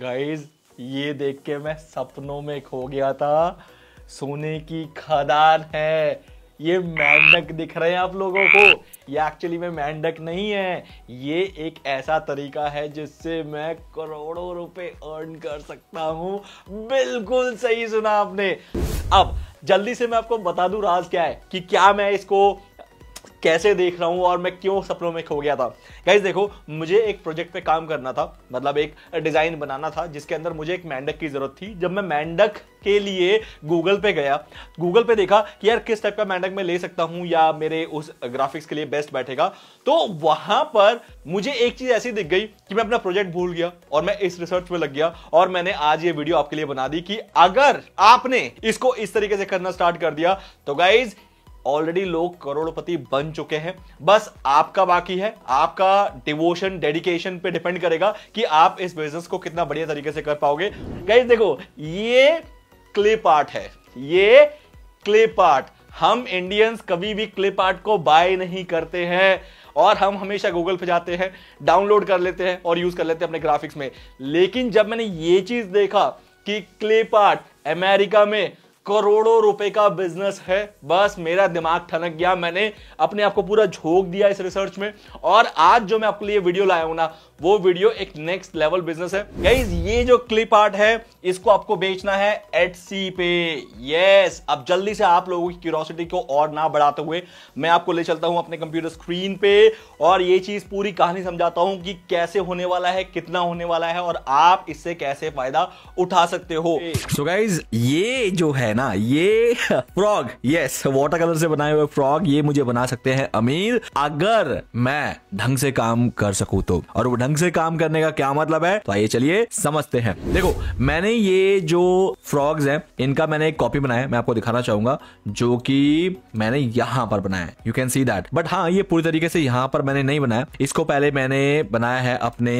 guys ये देख के मैं सपनों में खो गया था सोने की खदान है ये मेंढक दिख रहे हैं आप लोगों को ये एक्चुअली में मेंढक नहीं है ये एक ऐसा तरीका है जिससे मैं करोड़ों रुपए अर्न कर सकता हूँ बिल्कुल सही सुना आपने अब जल्दी से मैं आपको बता दूं राज क्या है कि क्या मैं इसको कैसे देख रहा हूँ और मैं क्यों सपनों में खो गया था गाइज देखो मुझे एक प्रोजेक्ट पे काम करना था मतलब एक डिज़ाइन बनाना था जिसके अंदर मुझे एक मैंडक की ज़रूरत थी जब मैं मैंडक के लिए गूगल पे गया गूगल पे देखा कि यार किस टाइप का मैंडक मैं ले सकता हूँ या मेरे उस ग्राफिक्स के लिए बेस्ट बैठेगा तो वहाँ पर मुझे एक चीज़ ऐसी दिख गई कि मैं अपना प्रोजेक्ट भूल गया और मैं इस रिसर्च में लग गया और मैंने आज ये वीडियो आपके लिए बना दी कि अगर आपने इसको इस तरीके से करना स्टार्ट कर दिया तो गाइज ऑलरेडी लोग करोड़पति बन चुके हैं बस आपका बाकी है आपका डिवोशन डेडिकेशन पे डिपेंड करेगा कि आप इस बिजनेस को कितना बढ़िया तरीके से कर पाओगे गाइस देखो ये क्लिप आर्ट है ये क्लिप आर्ट हम इंडियंस कभी भी क्लिप आर्ट को बाय नहीं करते हैं और हम हमेशा गूगल पे जाते हैं डाउनलोड कर लेते हैं और यूज कर लेते हैं अपने ग्राफिक्स में लेकिन जब मैंने ये चीज देखा कि क्लिप आर्ट अमेरिका में करोड़ों रुपए का बिजनेस है बस मेरा दिमाग ठनक गया मैंने अपने आप को पूरा झोंक दिया इस रिसर्च में और आज जो मैं आपके लिए वीडियो लाया हूं ना वो वीडियो एक नेक्स्ट लेवल बिजनेस है गाइज ये जो क्लिप आर्ट है इसको आपको बेचना है एटसी पे यस अब जल्दी से आप लोगों की क्यूरोसिटी को और ना बढ़ाते हुए मैं आपको ले चलता हूं अपने कंप्यूटर स्क्रीन पे और ये चीज पूरी कहानी समझाता हूं कि कैसे होने वाला है कितना होने वाला है और आप इससे कैसे फायदा उठा सकते हो सो so गाइज ये जो है ना ये फ्रॉग यस वाटर कलर से बनाए हुए फ्रॉग ये मुझे बना सकते हैं अमीर अगर मैं ढंग से काम कर सकू तो और ढंग से काम करने का क्या मतलब है तो आइए चलिए समझते हैं देखो मैंने ये जो फ्रॉग्स हैं इनका मैंने एक कॉपी बनाया मैं आपको दिखाना चाहूंगा जो कि मैंने यहाँ पर बनाया you can see that but हाँ ये पूरी तरीके से यहाँ पर मैंने नहीं बनाया इसको पहले मैंने बनाया है अपने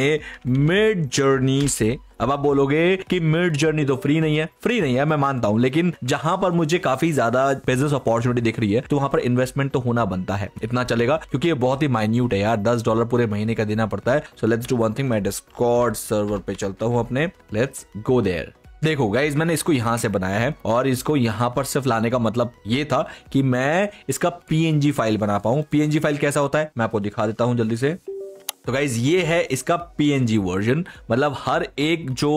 मिड जर्नी से अब आप बोलोगे कि मिड जर्नी तो फ्री नहीं है फ्री नहीं है मैं मानता हूं लेकिन जहां पर मुझे काफी ज्यादा बिजनेस अपॉर्चुनिटी दिख रही है तो वहां पर इन्वेस्टमेंट तो होना बनता है इतना चलेगा क्योंकि ये बहुत ही माइन्यूट है यार दस डॉलर पूरे महीने का देना पड़ता है so let's do one thing मैं डिस्कॉर्ड सर्वर पे चलता हूँ अपने लेट्स गो देयर देखो गाइज मैंने इसको यहां से बनाया है और इसको यहां पर सिर्फ लाने का मतलब ये था कि मैं इसका पीएनजी फाइल बना पाऊं पीएनजी फाइल कैसा होता है मैं आपको दिखा देता हूं जल्दी से तो गाइज ये है इसका पी वर्जन मतलब हर एक जो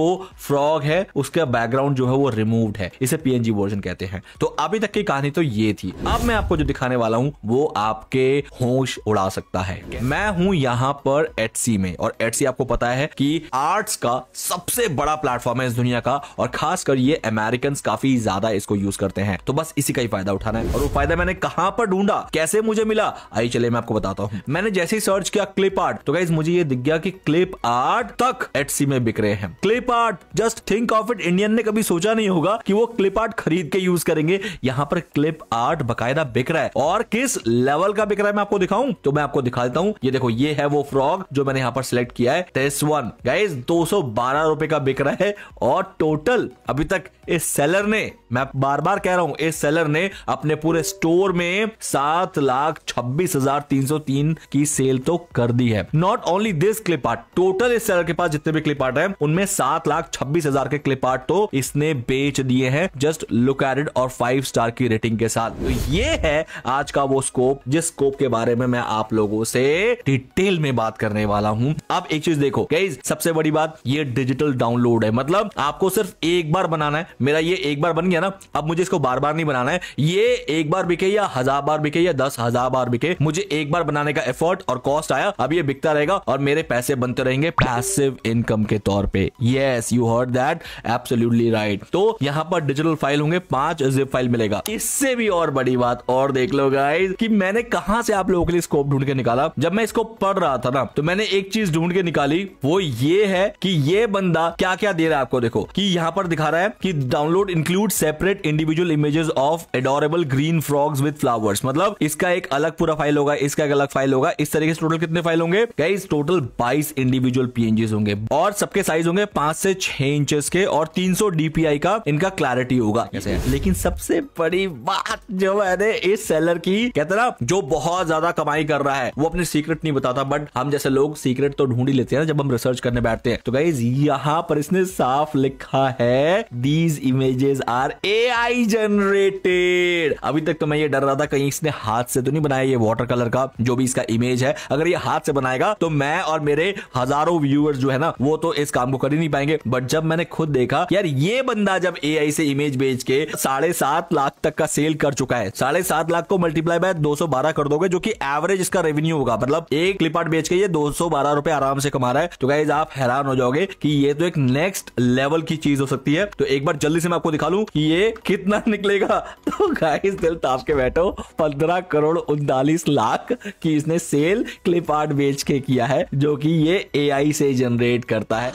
फ्रॉग है उसका बैकग्राउंड जो है वो रिमूव्ड है इसे पी वर्जन कहते हैं तो अभी तक की कहानी तो ये थी अब मैं आपको जो दिखाने वाला हूँ वो आपके होश उड़ा सकता है मैं हूं यहाँ पर एटसी में और एटसी आपको पता है कि आर्ट्स का सबसे बड़ा प्लेटफॉर्म है इस दुनिया का और खासकर ये अमेरिकन काफी ज्यादा इसको यूज करते हैं तो बस इसी का ही फायदा उठाना है और वो फायदा मैंने कहां पर ढूंढा कैसे मुझे मिला आई चले मैं आपको बताता हूँ मैंने जैसे ही सर्च किया क्लिप आर्ट तो गाइज मुझे ये दिख गया कि क्लिप आर्ट तक एटसी में बिक रहे हैं clip art just think of it Indian ने कभी सोचा नहीं होगा कि वो क्लिप आर्ट खरीद के यूज करेंगे यहाँ पर क्लिप आर्ट बकायदा बिक रहा है और किस लेवल का बिक रहा है मैं आपको दिखाऊं तो मैं आपको दिखा देता हूँ ये देखो ये है वो फ्रॉग जो मैंने यहाँ पर सिलेक्ट किया है टेस्ट वन गाइज दो सौ का बिक रहा है और टोटल अभी तक इस सेलर ने मैं बार बार कह रहा हूँ इस सेलर ने अपने पूरे स्टोर में सात लाख छब्बीस हजार तीन सौ तीन की सेल तो कर दी है now not only this clip art total इस सेलर के पास जितने भी क्लिप आर्ट है उनमें सात लाख छब्बीस हजार के क्लिप आर्ट तो इसने बेच दिए हैं जस्ट लुक एडेड और फाइव स्टार की रेटिंग के साथ तो ये है आज का वो स्कोप जिस स्कोप के बारे में मैं आप लोगों से डिटेल में बात करने वाला हूँ अब एक चीज देखो गाइज सबसे बड़ी बात ये डिजिटल डाउनलोड है मतलब आपको सिर्फ एक बार बनाना है मेरा ये एक बार बन गया ना अब मुझे इसको बार बार नहीं बनाना है ये एक बार बिके या हजार बार बिके या दस हजार बार बिके मुझे एक बार बनाने का एफर्ट और कॉस्ट आया अब ये बिकता रहे रहेगा और मेरे पैसे बनते रहेंगे पैसिव इनकम के तौर पे yes you heard that absolutely right तो यहाँ पर डिजिटल फाइल होंगे पांच जिप फाइल मिलेगा इससे भी और बड़ी बात और देख लो गाइज कि मैंने कहा से आप लोगों के लिए स्कोप ढूंढ के निकाला जब मैं इसको पढ़ रहा था ना तो मैंने एक चीज ढूंढ के निकाली वो ये है कि ये बंदा क्या क्या दे रहा है आपको देखो कि यहाँ पर दिखा रहा है कि download include separate individual images of adorable green frogs with flowers मतलब इसका एक अलग पूरा फाइल होगा इसका एक अलग फाइल होगा इस तरीके से टोटल कितने फाइल होंगे गाइस टोटल 22 इंडिविजुअल पीएनजीज होंगे और सबके साइज होंगे पांच से छह इंचेस के और 300 डीपीआई का इनका क्लैरिटी होगा लेकिन सबसे बड़ी बात जो मैंने इस सेलर की कहते ना जो बहुत ज्यादा कमाई कर रहा है वो अपने सीक्रेट नहीं बताता बट हम जैसे लोग सीक्रेट तो ढूंढ ही लेते हैं जब हम रिसर्च करने बैठते हैं तो गाइज यहाँ पर इसने साफ लिखा है these images are a generated अभी तक तो मैं ये डर रहा था कहीं इसने हाथ से तो नहीं बनाया ये वाटर कलर का जो भी इसका इमेज है अगर ये हाथ से बनाएगा ना तो मैं और मेरे हजारों व्यूअर्स जो है ना वो तो इस काम को कर ही नहीं पाएंगे बट जब मैंने खुद देखा यार ये बंदा जब ए से इमेज बेच के साढ़े सात लाख तक का सेल कर चुका है साढ़े सात लाख को मल्टीप्लाई बाय बारह कर दोगे जो कि एवरेज इसका रेवेन्यू होगा मतलब एक क्लिप आर्ट बेच के ये दो सौ बारह रुपए आराम से कमा रहा है तो गाइज आप हैरान हो जाओगे कि ये तो एक नेक्स्ट लेवल की चीज हो सकती है तो एक बार जल्दी से मैं आपको दिखा लू कि ये कितना निकलेगा तो गाइज दिल ताप के बैठो पंद्रह करोड़ उनतालीस लाख की इसने सेल क्लिप आर्ट बेच के किया है जो कि ये एआई से जनरेट करता है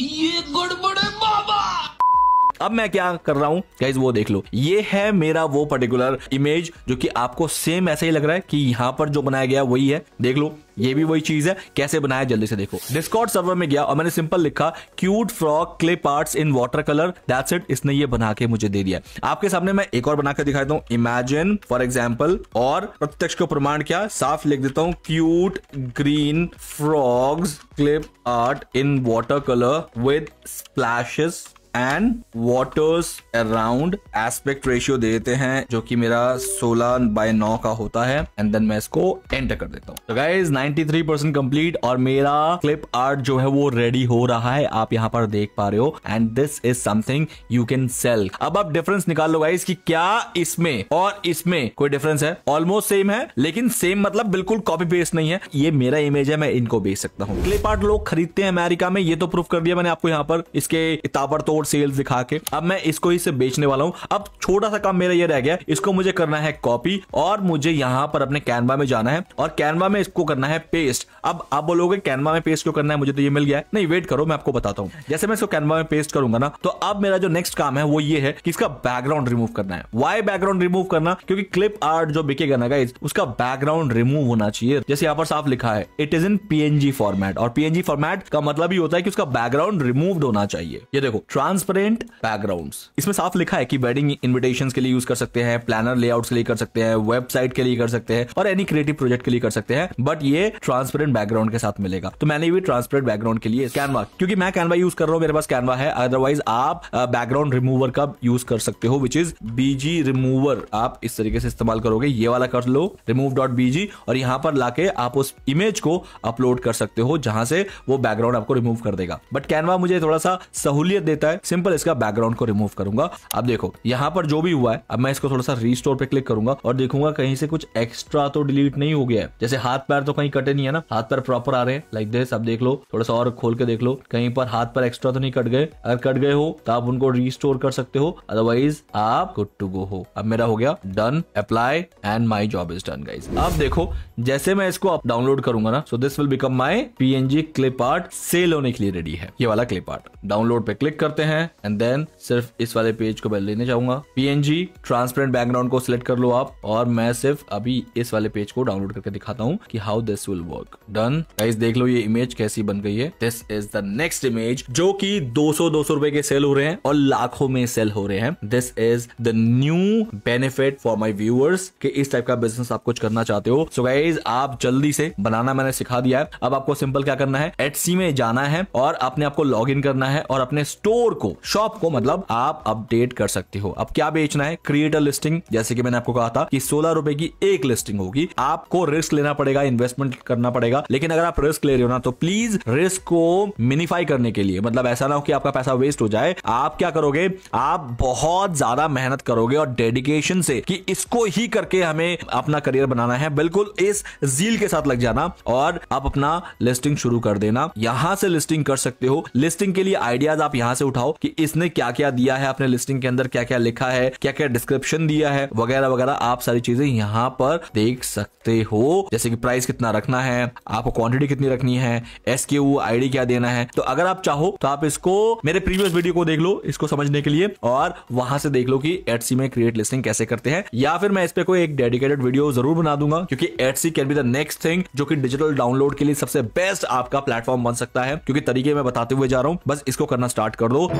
ये गड़बड़ है बाबा अब मैं क्या कर रहा हूँ गाइज वो देख लो ये है मेरा वो पर्टिकुलर इमेज जो कि आपको सेम ऐसा ही लग रहा है कि यहाँ पर जो बनाया गया वही है देख लो ये भी वही चीज है कैसे बनाया जल्दी से देखो डिस्कॉर्ड सर्वर में गया और मैंने सिंपल लिखा cute frog clip arts in water colour that's it इसने ये बना के मुझे दे दिया आपके सामने मैं एक और बनाकर दिखा देता हूँ इमेजिन फॉर एग्जाम्पल और प्रत्यक्ष को प्रमाण क्या साफ लिख देता हूँ cute green frogs clip art in water colour with splashes and waters around aspect ratio दे देते हैं जो कि मेरा 16 बाय 9 का होता है एंड देन मैं इसको एंटर कर देता हूँ तो गाइज 93 परसेंट कंप्लीट और मेरा क्लिप आर्ट जो है वो रेडी हो रहा है आप यहाँ पर देख पा रहे हो and this is something you can sell अब आप डिफरेंस निकाल लो गाइज कि क्या इसमें और इसमें कोई डिफरेंस है ऑलमोस्ट सेम है लेकिन सेम मतलब बिल्कुल कॉपी पेस्ट नहीं है ये मेरा इमेज है मैं इनको बेच सकता हूँ क्लिप आर्ट लोग खरीदते हैं अमेरिका में ये तो प्रूफ कर दिया मैंने आपको यहाँ पर इसके ताबड़तोड़ मोर सेल्स दिखा के अब मैं इसको इसे बेचने वाला हूँ अब छोटा सा काम मेरा ये रह गया इसको मुझे करना है कॉपी और मुझे यहाँ पर अपने कैनवा में जाना है और कैनवा में इसको करना है पेस्ट अब आप बोलोगे कैनवा में पेस्ट क्यों करना है मुझे तो ये मिल गया है नहीं वेट करो मैं आपको बताता हूँ जैसे मैं इसको कैनवा में पेस्ट करूंगा ना तो अब मेरा जो नेक्स्ट काम है वो ये है कि इसका बैकग्राउंड रिमूव करना है वाई बैकग्राउंड रिमूव करना क्योंकि क्लिप आर्ट जो बिकेगा ना गाइज उसका बैकग्राउंड रिमूव होना चाहिए जैसे यहाँ पर साफ लिखा है it is in P format और पी फॉर्मेट का मतलब ही होता है कि उसका बैकग्राउंड रिमूव होना चाहिए ये देखो ट्रांस ट्रांसपेरेंट बैकग्राउंड इसमें साफ लिखा है कि वेडिंग इन्विटेशन के लिए यूज कर सकते हैं प्लानर लेआउट के लिए कर सकते हैं वेबसाइट के लिए कर सकते हैं और एनी क्रिएटिव प्रोजेक्ट के लिए कर सकते हैं बट ये ट्रांसपेरेंट बैकग्राउंड के साथ मिलेगा तो मैंने भी ट्रांसपेरेंट बैकग्राउंड के लिए कैनवा क्योंकि मैं कैनवा यूज कर रहा हूँ मेरे पास कैनवा है अदरवाइज आप बैकग्राउंड uh, रिमूवर का यूज कर सकते हो विच इज बीजी रिमूवर आप इस तरीके से इस्तेमाल करोगे ये वाला कर लो रिमूव डॉट बीजी और यहाँ पर लाके आप उस इमेज को अपलोड कर सकते हो जहां से वो बैकग्राउंड आपको रिमूव कर देगा बट कैनवा मुझे थोड़ा सा सहूलियत देता है सिंपल इसका बैकग्राउंड को रिमूव करूंगा अब देखो यहाँ पर जो भी हुआ है अब मैं इसको थोड़ा सा रिस्टोर पे क्लिक करूंगा और देखूंगा कहीं से कुछ एक्स्ट्रा तो डिलीट नहीं हो गया है जैसे हाथ पैर तो कहीं कटे नहीं है ना हाथ पैर प्रॉपर आ रहे हैं लाइक दिस अब देख लो थोड़ा सा और खोल के देख लो कहीं पर हाथ पर एक्स्ट्रा तो नहीं कट गए अगर कट गए हो तो आप उनको रिस्टोर कर सकते हो अदरवाइज आप गुड टू गो हो अब मेरा हो गया done apply and my job is done guys अब देखो जैसे मैं इसको आप डाउनलोड करूंगा ना so this will become my NG clip art sale होने के लिए रेडी है ये वाला क्लिप आर्ट डाउनलोड पे क्लिक करते हैं हैं एंड देन सिर्फ इस वाले पेज को मैं लेने जाऊंगा पीएनजी ट्रांसपेरेंट बैकग्राउंड को सिलेक्ट कर लो आप और मैं सिर्फ अभी इस वाले पेज को डाउनलोड करके दिखाता हूँ कि how this will work done guys देख लो ये इमेज कैसी बन गई है this is the next image जो कि 200 200 रुपए के सेल हो रहे हैं और लाखों में सेल हो रहे हैं this is the new benefit for my viewers कि इस टाइप का बिजनेस आप कुछ करना चाहते हो सो so गाइज आप जल्दी से बनाना मैंने सिखा दिया है अब आपको सिंपल क्या करना है एटसी में जाना है और अपने आपको लॉग इन करना है और अपने स्टोर को शॉप को मतलब आप अपडेट कर सकते हो अब क्या बेचना है क्रिएटर लिस्टिंग जैसे कि मैंने आपको कहा था कि सोलह रुपए की एक लिस्टिंग होगी आपको रिस्क लेना पड़ेगा इन्वेस्टमेंट करना पड़ेगा लेकिन अगर आप रिस्क ले रहे हो ना तो प्लीज रिस्क को मिनिफाई करने के लिए मतलब ऐसा ना हो कि आपका पैसा वेस्ट हो जाए आप क्या करोगे आप बहुत ज्यादा मेहनत करोगे और डेडिकेशन से कि इसको ही करके हमें अपना करियर बनाना है बिल्कुल इस जील के साथ लग जाना और आप अपना लिस्टिंग शुरू कर देना यहां से लिस्टिंग कर सकते हो लिस्टिंग के लिए आइडियाज आप यहां से उठाओ बताओ कि इसने क्या क्या दिया है अपने लिस्टिंग के अंदर क्या क्या लिखा है क्या क्या डिस्क्रिप्शन दिया है वगैरह वगैरह आप सारी चीजें यहाँ पर देख सकते हो जैसे कि प्राइस कितना रखना है आपको क्वांटिटी कितनी रखनी है एस के क्या देना है तो अगर आप चाहो तो आप इसको मेरे प्रीवियस वीडियो को देख लो इसको समझने के लिए और वहां से देख लो कि एटसी में क्रिएट लिस्टिंग कैसे करते हैं या फिर मैं इस पे कोई एक डेडिकेटेड वीडियो जरूर बना दूंगा क्योंकि Etsy can be the next thing जो कि डिजिटल डाउनलोड के लिए सबसे बेस्ट आपका प्लेटफॉर्म बन सकता है क्योंकि तरीके मैं बताते हुए जा रहा हूं बस इसको करना स्टार्ट कर दो